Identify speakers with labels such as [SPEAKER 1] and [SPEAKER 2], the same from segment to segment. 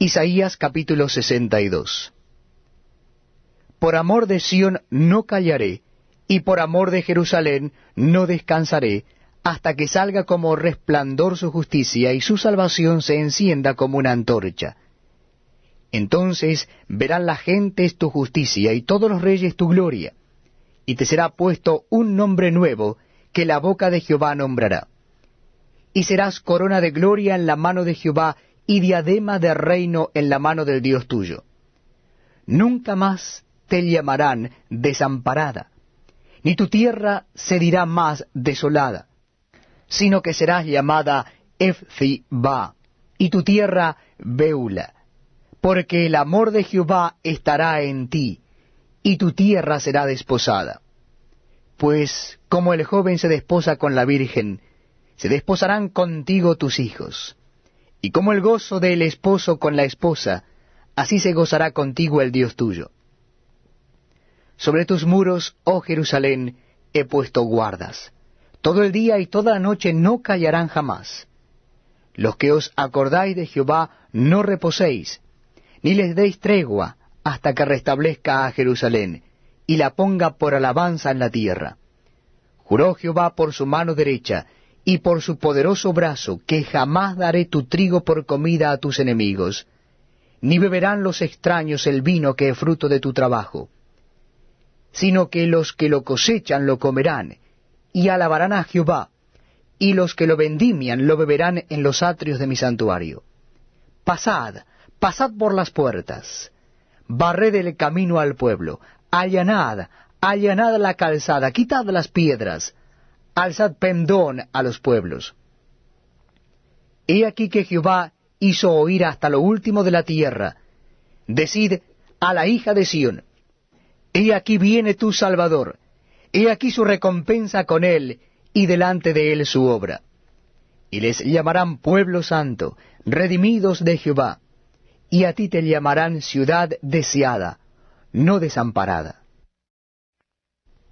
[SPEAKER 1] Isaías capítulo 62 Por amor de Sión no callaré, y por amor de Jerusalén no descansaré, hasta que salga como resplandor su justicia y su salvación se encienda como una antorcha. Entonces verán las gentes tu justicia y todos los reyes tu gloria, y te será puesto un nombre nuevo que la boca de Jehová nombrará. Y serás corona de gloria en la mano de Jehová y diadema de reino en la mano del Dios tuyo. Nunca más te llamarán desamparada, ni tu tierra se dirá más desolada, sino que serás llamada Efziba, y tu tierra Beula, porque el amor de Jehová estará en ti, y tu tierra será desposada. Pues como el joven se desposa con la virgen, se desposarán contigo tus hijos y como el gozo del esposo con la esposa, así se gozará contigo el Dios tuyo. Sobre tus muros, oh Jerusalén, he puesto guardas. Todo el día y toda la noche no callarán jamás. Los que os acordáis de Jehová, no reposéis, ni les deis tregua hasta que restablezca a Jerusalén, y la ponga por alabanza en la tierra. Juró Jehová por su mano derecha, y por su poderoso brazo, que jamás daré tu trigo por comida a tus enemigos, ni beberán los extraños el vino que es fruto de tu trabajo, sino que los que lo cosechan lo comerán, y alabarán a Jehová, y los que lo vendimian lo beberán en los atrios de mi santuario. Pasad, pasad por las puertas, barred el camino al pueblo, allanad, allanad la calzada, quitad las piedras, alzad pendón a los pueblos. He aquí que Jehová hizo oír hasta lo último de la tierra, decid a la hija de Sión, He aquí viene tu Salvador, he aquí su recompensa con él, y delante de él su obra. Y les llamarán pueblo santo, redimidos de Jehová, y a ti te llamarán ciudad deseada, no desamparada.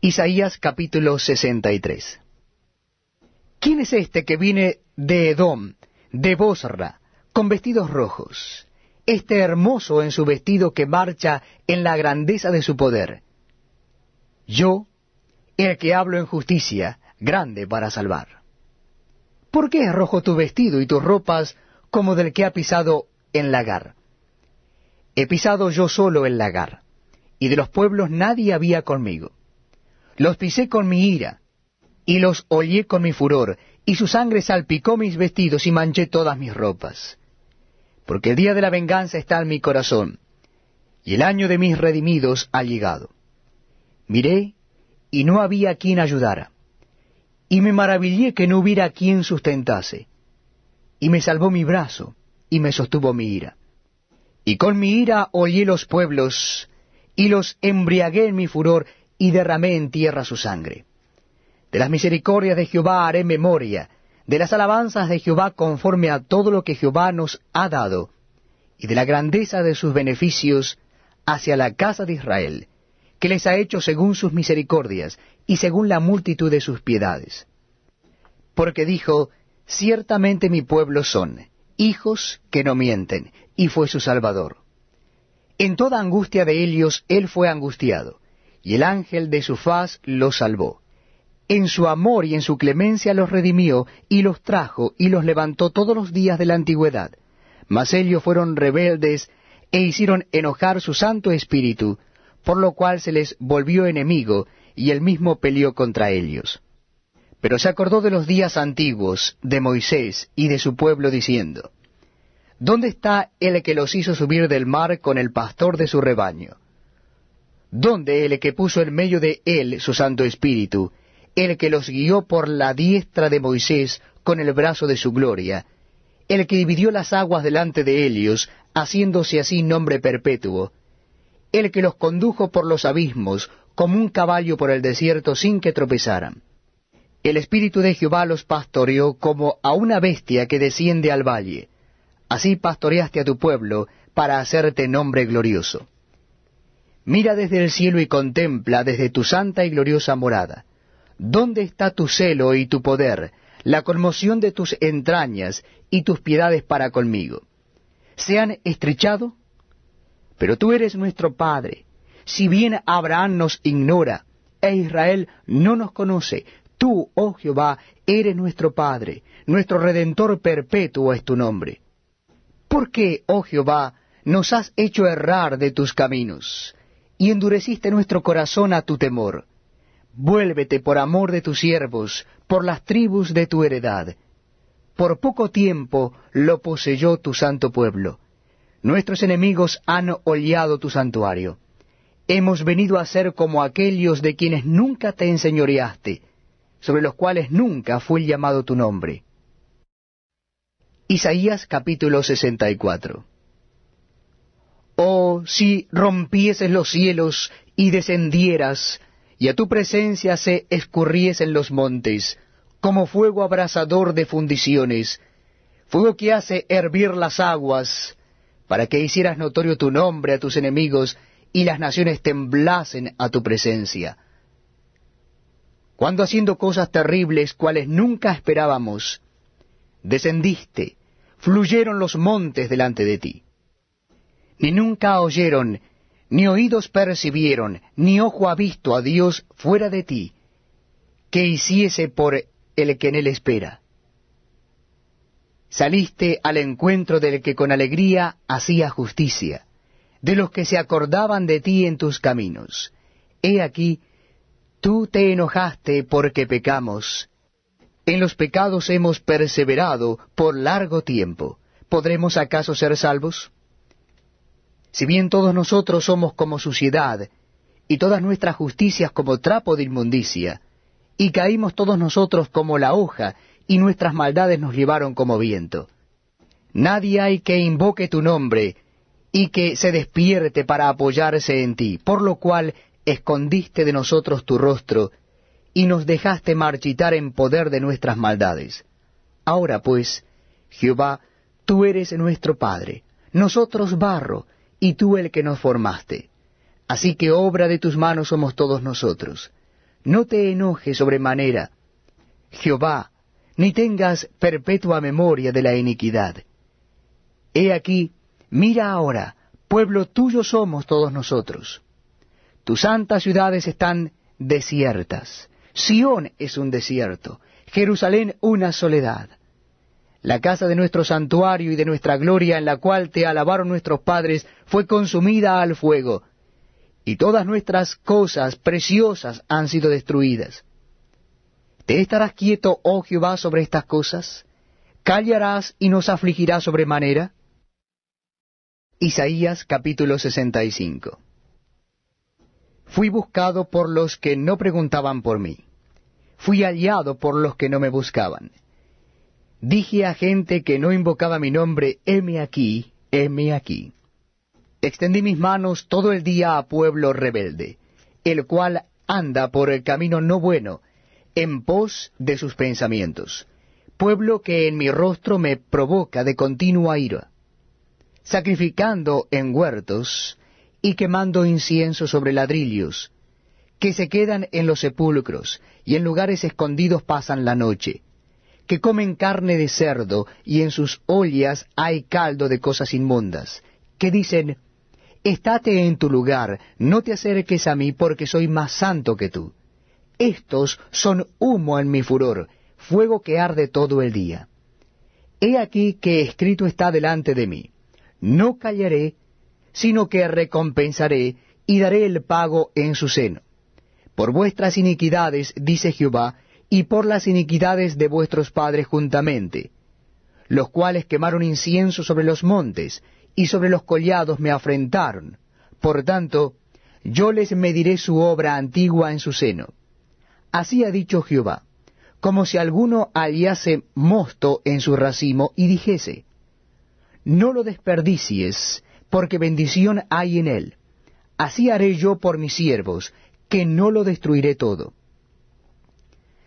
[SPEAKER 1] Isaías capítulo 63 ¿Quién es este que viene de Edom, de Bosra, con vestidos rojos? Este hermoso en su vestido que marcha en la grandeza de su poder. Yo, el que hablo en justicia, grande para salvar. ¿Por qué es rojo tu vestido y tus ropas como del que ha pisado en lagar? He pisado yo solo el lagar, y de los pueblos nadie había conmigo. Los pisé con mi ira, y los hollé con mi furor, y su sangre salpicó mis vestidos y manché todas mis ropas. Porque el día de la venganza está en mi corazón, y el año de mis redimidos ha llegado. Miré, y no había quien ayudara, y me maravillé que no hubiera quien sustentase, y me salvó mi brazo, y me sostuvo mi ira. Y con mi ira hollé los pueblos, y los embriagué en mi furor, y derramé en tierra su sangre. De las misericordias de Jehová haré memoria, de las alabanzas de Jehová conforme a todo lo que Jehová nos ha dado, y de la grandeza de sus beneficios hacia la casa de Israel, que les ha hecho según sus misericordias y según la multitud de sus piedades. Porque dijo, Ciertamente mi pueblo son, hijos que no mienten, y fue su Salvador. En toda angustia de ellos él fue angustiado, y el ángel de su faz lo salvó en su amor y en su clemencia los redimió, y los trajo, y los levantó todos los días de la antigüedad. Mas ellos fueron rebeldes, e hicieron enojar su Santo Espíritu, por lo cual se les volvió enemigo, y él mismo peleó contra ellos. Pero se acordó de los días antiguos, de Moisés y de su pueblo, diciendo, ¿Dónde está el que los hizo subir del mar con el pastor de su rebaño? ¿Dónde el que puso en medio de él su Santo Espíritu, el que los guió por la diestra de Moisés con el brazo de su gloria, el que dividió las aguas delante de ellos, haciéndose así nombre perpetuo, el que los condujo por los abismos, como un caballo por el desierto sin que tropezaran. El Espíritu de Jehová los pastoreó como a una bestia que desciende al valle. Así pastoreaste a tu pueblo para hacerte nombre glorioso. Mira desde el cielo y contempla desde tu santa y gloriosa morada ¿Dónde está tu celo y tu poder, la conmoción de tus entrañas y tus piedades para conmigo? ¿Se han estrechado? Pero tú eres nuestro Padre. Si bien Abraham nos ignora e Israel no nos conoce, tú, oh Jehová, eres nuestro Padre, nuestro Redentor perpetuo es tu nombre. ¿Por qué, oh Jehová, nos has hecho errar de tus caminos y endureciste nuestro corazón a tu temor? Vuélvete por amor de tus siervos, por las tribus de tu heredad. Por poco tiempo lo poseyó tu santo pueblo. Nuestros enemigos han hollado tu santuario. Hemos venido a ser como aquellos de quienes nunca te enseñoreaste, sobre los cuales nunca fue llamado tu nombre. Isaías capítulo 64 Oh, si rompieses los cielos y descendieras, y a tu presencia se en los montes, como fuego abrasador de fundiciones, fuego que hace hervir las aguas, para que hicieras notorio tu nombre a tus enemigos y las naciones temblasen a tu presencia. Cuando haciendo cosas terribles cuales nunca esperábamos, descendiste, fluyeron los montes delante de ti. Ni nunca oyeron ni oídos percibieron, ni ojo ha visto a Dios fuera de ti, que hiciese por el que en él espera. Saliste al encuentro del que con alegría hacía justicia, de los que se acordaban de ti en tus caminos. He aquí, tú te enojaste porque pecamos. En los pecados hemos perseverado por largo tiempo. ¿Podremos acaso ser salvos? Si bien todos nosotros somos como suciedad, y todas nuestras justicias como trapo de inmundicia, y caímos todos nosotros como la hoja, y nuestras maldades nos llevaron como viento. Nadie hay que invoque tu nombre, y que se despierte para apoyarse en ti, por lo cual escondiste de nosotros tu rostro, y nos dejaste marchitar en poder de nuestras maldades. Ahora pues, Jehová, tú eres nuestro Padre, nosotros barro, y tú el que nos formaste. Así que obra de tus manos somos todos nosotros. No te enojes sobremanera, Jehová, ni tengas perpetua memoria de la iniquidad. He aquí, mira ahora, pueblo tuyo somos todos nosotros. Tus santas ciudades están desiertas. Sión es un desierto, Jerusalén una soledad. La casa de nuestro santuario y de nuestra gloria en la cual te alabaron nuestros padres fue consumida al fuego, y todas nuestras cosas preciosas han sido destruidas. ¿Te estarás quieto, oh Jehová, sobre estas cosas? ¿Callarás y nos afligirás sobremanera? Isaías capítulo 65 Fui buscado por los que no preguntaban por mí. Fui hallado por los que no me buscaban. Dije a gente que no invocaba mi nombre, heme aquí, heme aquí. Extendí mis manos todo el día a pueblo rebelde, el cual anda por el camino no bueno, en pos de sus pensamientos. Pueblo que en mi rostro me provoca de continua ira, sacrificando en huertos y quemando incienso sobre ladrillos, que se quedan en los sepulcros y en lugares escondidos pasan la noche que comen carne de cerdo, y en sus ollas hay caldo de cosas inmundas, que dicen, Estate en tu lugar, no te acerques a mí, porque soy más santo que tú. Estos son humo en mi furor, fuego que arde todo el día. He aquí que escrito está delante de mí, no callaré, sino que recompensaré y daré el pago en su seno. Por vuestras iniquidades, dice Jehová, y por las iniquidades de vuestros padres juntamente, los cuales quemaron incienso sobre los montes, y sobre los collados me afrentaron. Por tanto, yo les mediré su obra antigua en su seno. Así ha dicho Jehová, como si alguno aliase mosto en su racimo y dijese, No lo desperdicies, porque bendición hay en él. Así haré yo por mis siervos, que no lo destruiré todo.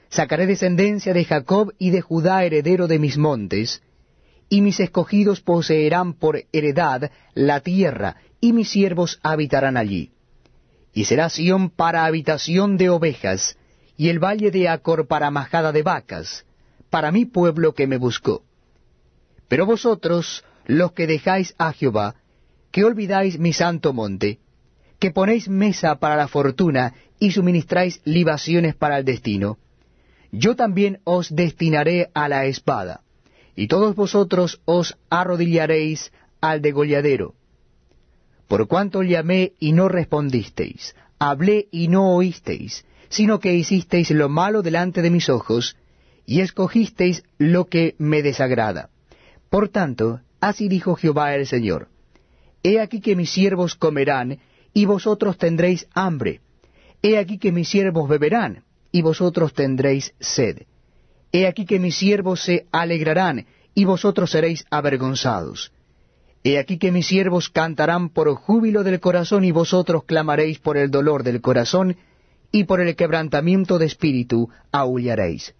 [SPEAKER 1] Sacaré descendencia de Jacob y de Judá heredero de mis montes, y mis escogidos poseerán por heredad la tierra, y mis siervos habitarán allí. Y será Sión para habitación de ovejas, y el valle de Acor para majada de vacas, para mi pueblo que me buscó. Pero vosotros, los que dejáis a Jehová, que olvidáis mi santo monte, que ponéis mesa para la fortuna y suministráis libaciones para el destino, yo también os destinaré a la espada, y todos vosotros os arrodillaréis al degolladero. Por cuanto llamé y no respondisteis, hablé y no oísteis, sino que hicisteis lo malo delante de mis ojos, y escogisteis lo que me desagrada. Por tanto, así dijo Jehová el Señor, He aquí que mis siervos comerán, y vosotros tendréis hambre. He aquí que mis siervos beberán, y vosotros tendréis sed. He aquí que mis siervos se alegrarán, y vosotros seréis avergonzados. He aquí que mis siervos cantarán por júbilo del corazón, y vosotros clamaréis por el dolor del corazón, y por el quebrantamiento de espíritu aullaréis.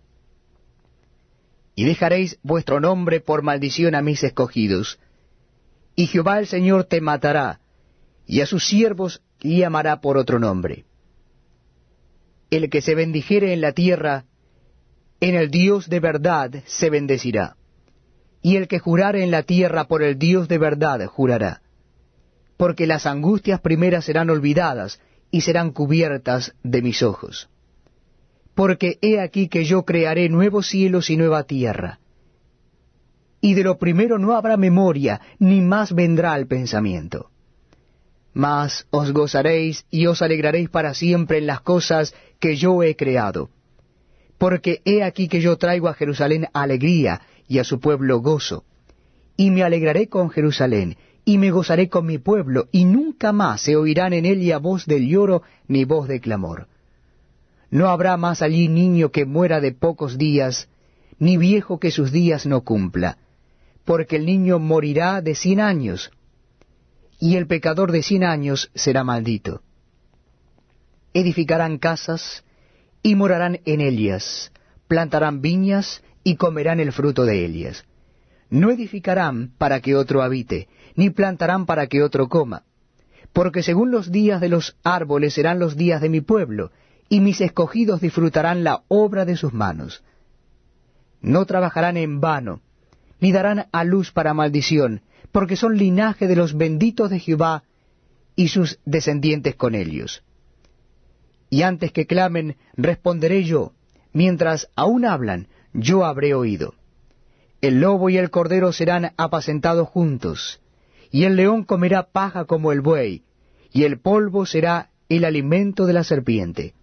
[SPEAKER 1] Y dejaréis vuestro nombre por maldición a mis escogidos. Y Jehová el Señor te matará, y a sus siervos llamará por otro nombre. El que se bendijere en la tierra, en el Dios de verdad se bendecirá. Y el que jurare en la tierra por el Dios de verdad jurará. Porque las angustias primeras serán olvidadas y serán cubiertas de mis ojos. Porque he aquí que yo crearé nuevos cielos y nueva tierra. Y de lo primero no habrá memoria, ni más vendrá al pensamiento. Mas os gozaréis y os alegraréis para siempre en las cosas que yo he creado. Porque he aquí que yo traigo a Jerusalén alegría y a su pueblo gozo. Y me alegraré con Jerusalén, y me gozaré con mi pueblo, y nunca más se oirán en ella voz del lloro ni voz de clamor. No habrá más allí niño que muera de pocos días, ni viejo que sus días no cumpla, porque el niño morirá de cien años, y el pecador de cien años será maldito edificarán casas y morarán en ellas, plantarán viñas y comerán el fruto de ellas. No edificarán para que otro habite, ni plantarán para que otro coma, porque según los días de los árboles serán los días de mi pueblo, y mis escogidos disfrutarán la obra de sus manos. No trabajarán en vano, ni darán a luz para maldición, porque son linaje de los benditos de Jehová y sus descendientes con ellos y antes que clamen, responderé yo, mientras aún hablan, yo habré oído. El lobo y el cordero serán apacentados juntos, y el león comerá paja como el buey, y el polvo será el alimento de la serpiente.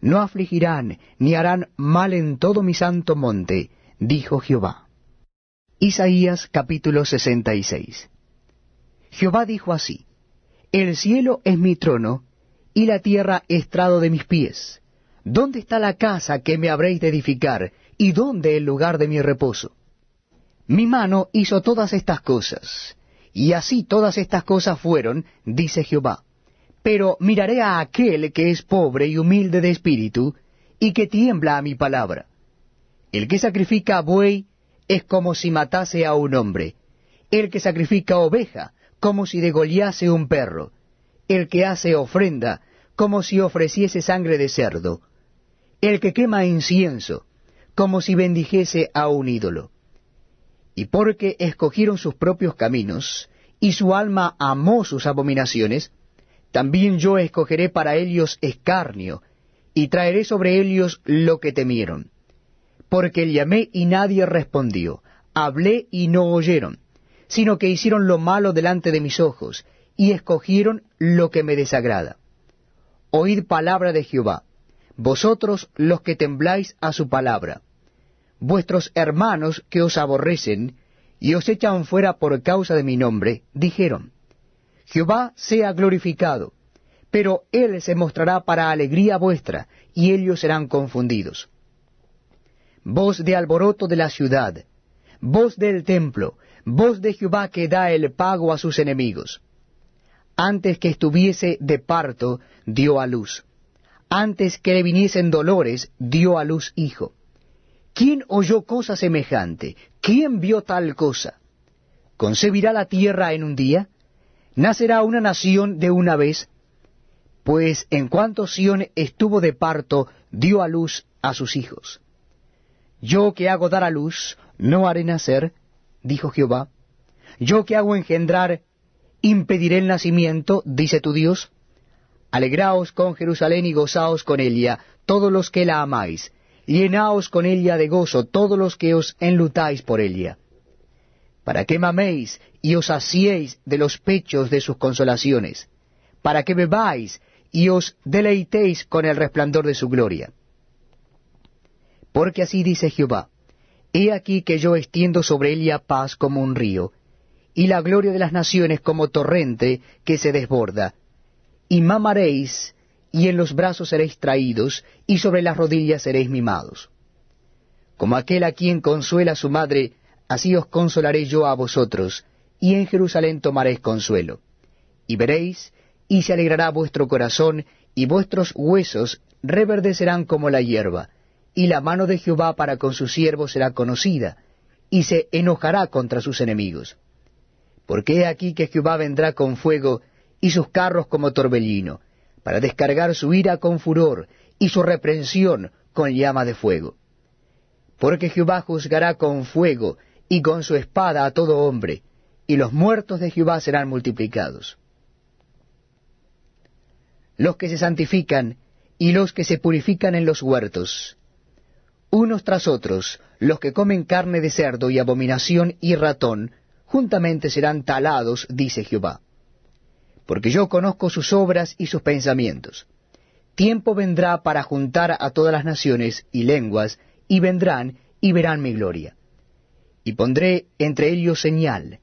[SPEAKER 1] No afligirán ni harán mal en todo mi santo monte, dijo Jehová. Isaías capítulo 66 Jehová dijo así, El cielo es mi trono, y la tierra estrado de mis pies. ¿Dónde está la casa que me habréis de edificar? ¿Y dónde el lugar de mi reposo? Mi mano hizo todas estas cosas, y así todas estas cosas fueron, dice Jehová. Pero miraré a aquel que es pobre y humilde de espíritu, y que tiembla a mi palabra. El que sacrifica buey es como si matase a un hombre. El que sacrifica oveja, como si degollase un perro el que hace ofrenda, como si ofreciese sangre de cerdo, el que quema incienso, como si bendijese a un ídolo. Y porque escogieron sus propios caminos, y su alma amó sus abominaciones, también yo escogeré para ellos escarnio, y traeré sobre ellos lo que temieron. Porque llamé y nadie respondió, hablé y no oyeron, sino que hicieron lo malo delante de mis ojos, y escogieron lo que me desagrada. Oid palabra de Jehová, vosotros los que tembláis a su palabra, vuestros hermanos que os aborrecen y os echan fuera por causa de mi nombre, dijeron, Jehová sea glorificado, pero él se mostrará para alegría vuestra, y ellos serán confundidos. Voz de alboroto de la ciudad, voz del templo, voz de Jehová que da el pago a sus enemigos antes que estuviese de parto, dio a luz. Antes que le viniesen dolores, dio a luz hijo. ¿Quién oyó cosa semejante? ¿Quién vio tal cosa? ¿Concebirá la tierra en un día? ¿Nacerá una nación de una vez? Pues en cuanto Sión estuvo de parto, dio a luz a sus hijos. Yo que hago dar a luz, no haré nacer, dijo Jehová. Yo que hago engendrar, impediré el nacimiento, dice tu Dios. Alegraos con Jerusalén y gozaos con ella, todos los que la amáis. Llenaos con ella de gozo, todos los que os enlutáis por ella. Para que maméis y os asiéis de los pechos de sus consolaciones. Para que bebáis y os deleitéis con el resplandor de su gloria. Porque así dice Jehová, He aquí que yo extiendo sobre ella paz como un río, y la gloria de las naciones como torrente que se desborda. Y mamaréis, y en los brazos seréis traídos, y sobre las rodillas seréis mimados. Como aquel a quien consuela su madre, así os consolaré yo a vosotros, y en Jerusalén tomaréis consuelo. Y veréis, y se alegrará vuestro corazón, y vuestros huesos reverdecerán como la hierba, y la mano de Jehová para con sus siervos será conocida, y se enojará contra sus enemigos. Porque he aquí que Jehová vendrá con fuego y sus carros como torbellino, para descargar su ira con furor y su reprensión con llama de fuego. Porque Jehová juzgará con fuego y con su espada a todo hombre, y los muertos de Jehová serán multiplicados. Los que se santifican y los que se purifican en los huertos, unos tras otros, los que comen carne de cerdo y abominación y ratón, juntamente serán talados, dice Jehová. Porque yo conozco sus obras y sus pensamientos. Tiempo vendrá para juntar a todas las naciones y lenguas, y vendrán y verán mi gloria. Y pondré entre ellos señal,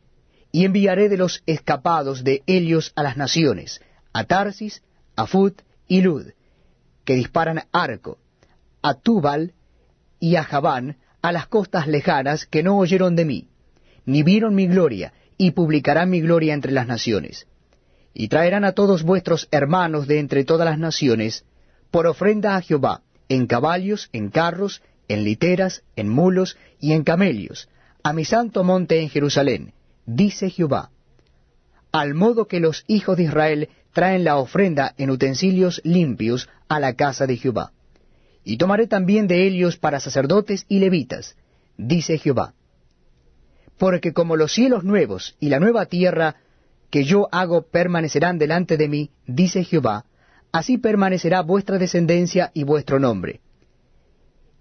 [SPEAKER 1] y enviaré de los escapados de ellos a las naciones, a Tarsis, a Fut y Lud, que disparan arco, a Tubal y a Javán, a las costas lejanas que no oyeron de mí ni vieron mi gloria, y publicarán mi gloria entre las naciones. Y traerán a todos vuestros hermanos de entre todas las naciones, por ofrenda a Jehová, en caballos, en carros, en literas, en mulos y en camelios, a mi santo monte en Jerusalén, dice Jehová. Al modo que los hijos de Israel traen la ofrenda en utensilios limpios a la casa de Jehová. Y tomaré también de ellos para sacerdotes y levitas, dice Jehová porque como los cielos nuevos y la nueva tierra que yo hago permanecerán delante de mí, dice Jehová, así permanecerá vuestra descendencia y vuestro nombre.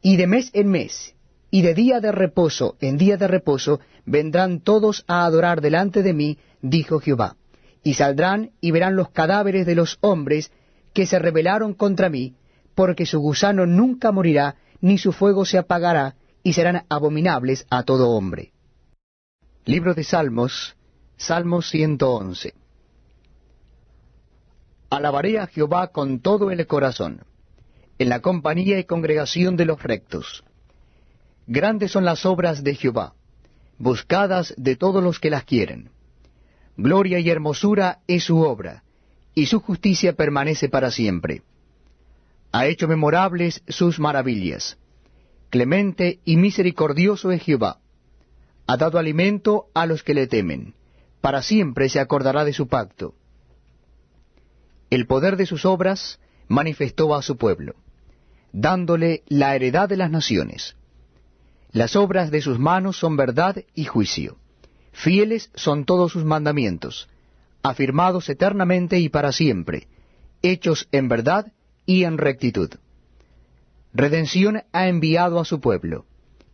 [SPEAKER 1] Y de mes en mes, y de día de reposo en día de reposo, vendrán todos a adorar delante de mí, dijo Jehová. Y saldrán y verán los cadáveres de los hombres que se rebelaron contra mí, porque su gusano nunca morirá, ni su fuego se apagará, y serán abominables a todo hombre. Libro de Salmos, Salmo 111. Alabaré a Jehová con todo el corazón, en la compañía y congregación de los rectos. Grandes son las obras de Jehová, buscadas de todos los que las quieren. Gloria y hermosura es su obra, y su justicia permanece para siempre. Ha hecho memorables sus maravillas. Clemente y misericordioso es Jehová ha dado alimento a los que le temen. Para siempre se acordará de su pacto. El poder de sus obras manifestó a su pueblo, dándole la heredad de las naciones. Las obras de sus manos son verdad y juicio. Fieles son todos sus mandamientos, afirmados eternamente y para siempre, hechos en verdad y en rectitud. Redención ha enviado a su pueblo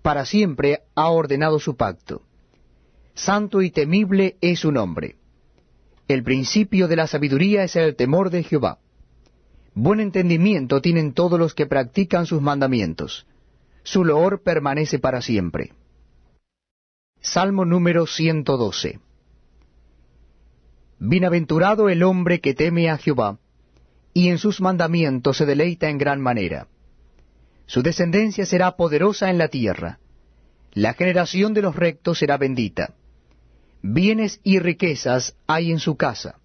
[SPEAKER 1] para siempre ha ordenado su pacto. Santo y temible es su nombre. El principio de la sabiduría es el temor de Jehová. Buen entendimiento tienen todos los que practican sus mandamientos. Su loor permanece para siempre. Salmo número 112. Bienaventurado el hombre que teme a Jehová, y en sus mandamientos se deleita en gran manera. Su descendencia será poderosa en la tierra. La generación de los rectos será bendita. Bienes y riquezas hay en su casa,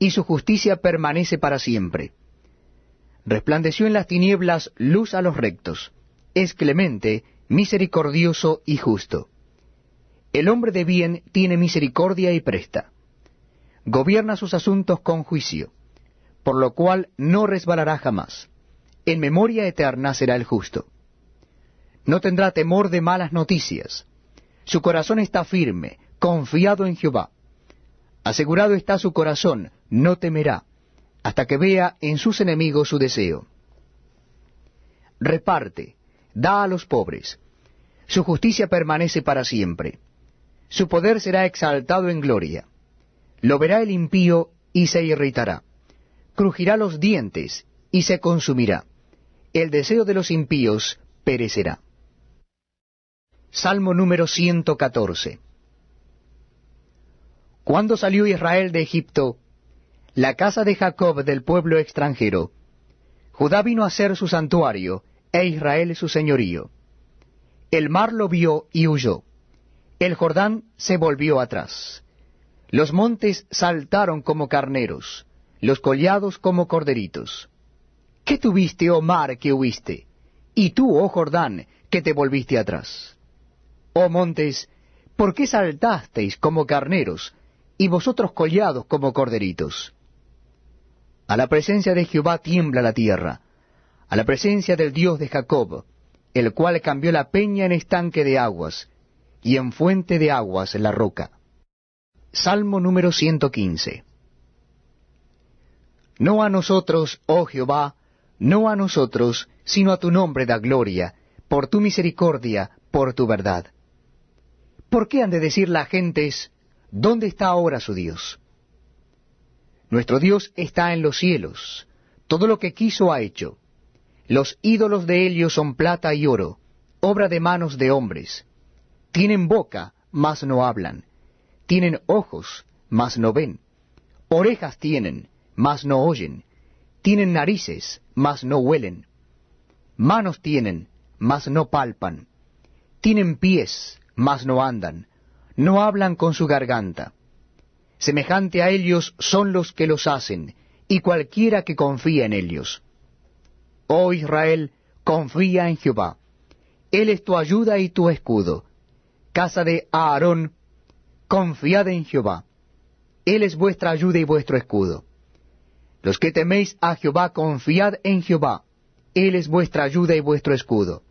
[SPEAKER 1] y su justicia permanece para siempre. Resplandeció en las tinieblas luz a los rectos. Es clemente, misericordioso y justo. El hombre de bien tiene misericordia y presta. Gobierna sus asuntos con juicio, por lo cual no resbalará jamás en memoria eterna será el justo. No tendrá temor de malas noticias. Su corazón está firme, confiado en Jehová. Asegurado está su corazón, no temerá, hasta que vea en sus enemigos su deseo. Reparte, da a los pobres. Su justicia permanece para siempre. Su poder será exaltado en gloria. Lo verá el impío y se irritará. Crujirá los dientes y se consumirá el deseo de los impíos perecerá. Salmo número 114. Cuando salió Israel de Egipto, la casa de Jacob del pueblo extranjero, Judá vino a ser su santuario, e Israel su señorío. El mar lo vio y huyó. El Jordán se volvió atrás. Los montes saltaron como carneros, los collados como corderitos. ¿Qué tuviste, oh mar, que huiste? Y tú, oh Jordán, que te volviste atrás. Oh montes, ¿por qué saltasteis como carneros, y vosotros collados como corderitos? A la presencia de Jehová tiembla la tierra, a la presencia del Dios de Jacob, el cual cambió la peña en estanque de aguas, y en fuente de aguas la roca. Salmo número 115. No a nosotros, oh Jehová, no a nosotros, sino a tu nombre da gloria, por tu misericordia, por tu verdad. ¿Por qué han de decir las gentes, ¿dónde está ahora su Dios? Nuestro Dios está en los cielos, todo lo que quiso ha hecho. Los ídolos de ellos son plata y oro, obra de manos de hombres. Tienen boca, mas no hablan. Tienen ojos, mas no ven. Orejas tienen, mas no oyen. Tienen narices, mas no huelen. Manos tienen, mas no palpan. Tienen pies, mas no andan. No hablan con su garganta. Semejante a ellos son los que los hacen, y cualquiera que confía en ellos. Oh Israel, confía en Jehová. Él es tu ayuda y tu escudo. Casa de Aarón, confiad en Jehová. Él es vuestra ayuda y vuestro escudo. Los que teméis a Jehová, confiad en Jehová. Él es vuestra ayuda y vuestro escudo.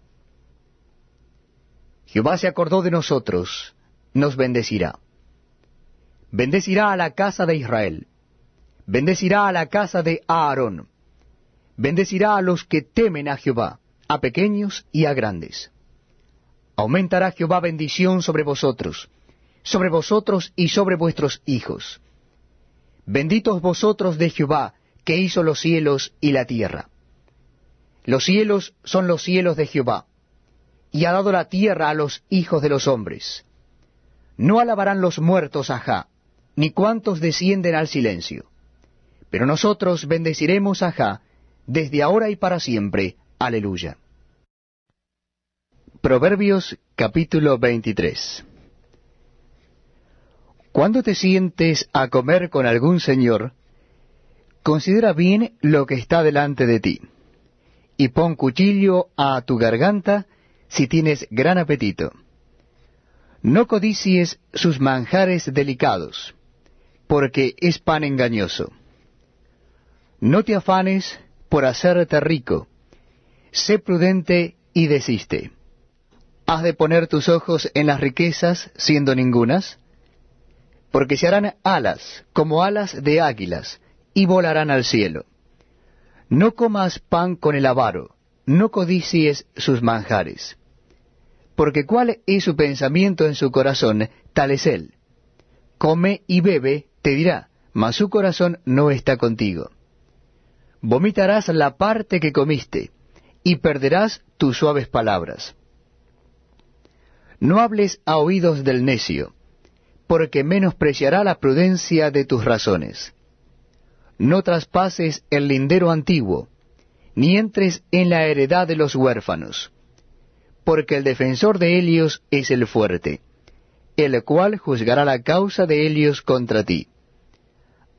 [SPEAKER 1] Jehová se acordó de nosotros, nos bendecirá. Bendecirá a la casa de Israel, bendecirá a la casa de Aarón, bendecirá a los que temen a Jehová, a pequeños y a grandes. Aumentará Jehová bendición sobre vosotros, sobre vosotros y sobre vuestros hijos. Benditos vosotros de Jehová, que hizo los cielos y la tierra. Los cielos son los cielos de Jehová, y ha dado la tierra a los hijos de los hombres. No alabarán los muertos a Jah, ni cuantos descienden al silencio. Pero nosotros bendeciremos a Jah desde ahora y para siempre. Aleluya. Proverbios capítulo 23 Cuando te sientes a comer con algún señor, Considera bien lo que está delante de ti, y pon cuchillo a tu garganta si tienes gran apetito. No codicies sus manjares delicados, porque es pan engañoso. No te afanes por hacerte rico, sé prudente y desiste. ¿Has de poner tus ojos en las riquezas siendo ningunas? Porque se harán alas como alas de águilas, y volarán al cielo. No comas pan con el avaro, no codicies sus manjares. Porque cuál es su pensamiento en su corazón, tal es él. Come y bebe, te dirá, mas su corazón no está contigo. Vomitarás la parte que comiste, y perderás tus suaves palabras. No hables a oídos del necio, porque menospreciará la prudencia de tus razones no traspases el lindero antiguo, ni entres en la heredad de los huérfanos, porque el defensor de Helios es el fuerte, el cual juzgará la causa de Helios contra ti.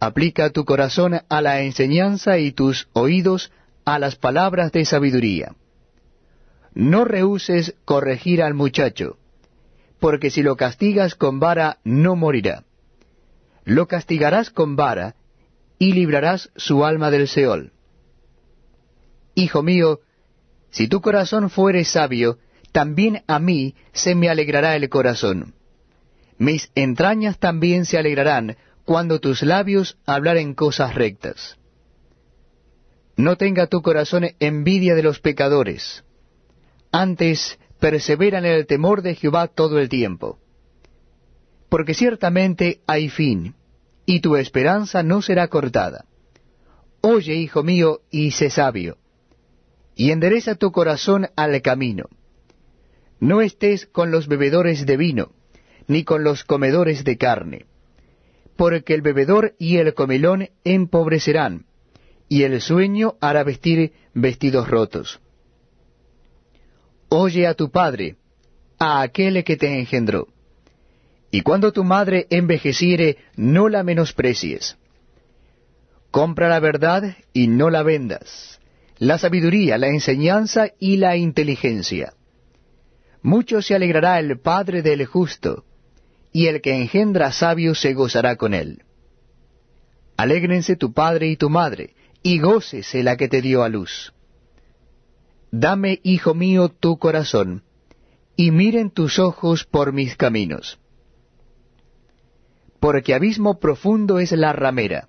[SPEAKER 1] Aplica tu corazón a la enseñanza y tus oídos a las palabras de sabiduría. No rehuses corregir al muchacho, porque si lo castigas con vara no morirá. Lo castigarás con vara, y librarás su alma del Seol. Hijo mío, si tu corazón fuere sabio, también a mí se me alegrará el corazón. Mis entrañas también se alegrarán cuando tus labios hablaren cosas rectas. No tenga tu corazón envidia de los pecadores. Antes, persevera en el temor de Jehová todo el tiempo. Porque ciertamente hay fin, y tu esperanza no será cortada. Oye, hijo mío, y sé sabio, y endereza tu corazón al camino. No estés con los bebedores de vino, ni con los comedores de carne, porque el bebedor y el comelón empobrecerán, y el sueño hará vestir vestidos rotos. Oye a tu padre, a aquel que te engendró y cuando tu madre envejeciere, no la menosprecies. Compra la verdad y no la vendas, la sabiduría, la enseñanza y la inteligencia. Mucho se alegrará el Padre del justo, y el que engendra sabio se gozará con él. Alégrense tu padre y tu madre, y gócese la que te dio a luz. Dame, hijo mío, tu corazón, y miren tus ojos por mis caminos porque abismo profundo es la ramera,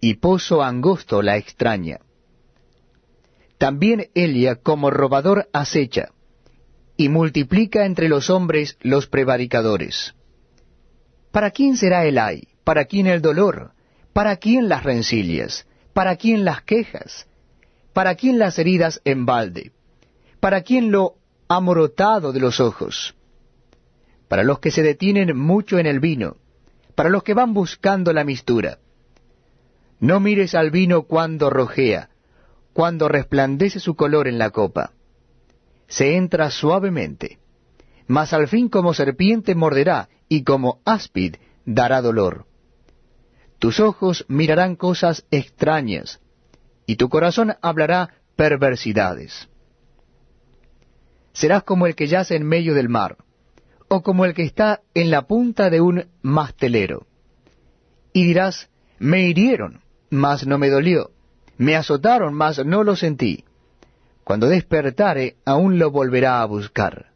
[SPEAKER 1] y pozo angosto la extraña. También Elia como robador acecha, y multiplica entre los hombres los prevaricadores. ¿Para quién será el ay? ¿Para quién el dolor? ¿Para quién las rencillas? ¿Para quién las quejas? ¿Para quién las heridas en balde? ¿Para quién lo amorotado de los ojos? Para los que se detienen mucho en el vino, para los que van buscando la mistura. No mires al vino cuando rojea, cuando resplandece su color en la copa. Se entra suavemente, mas al fin como serpiente morderá y como áspid dará dolor. Tus ojos mirarán cosas extrañas, y tu corazón hablará perversidades. Serás como el que yace en medio del mar, o como el que está en la punta de un mastelero. Y dirás, me hirieron, mas no me dolió, me azotaron, mas no lo sentí. Cuando despertare, aún lo volverá a buscar.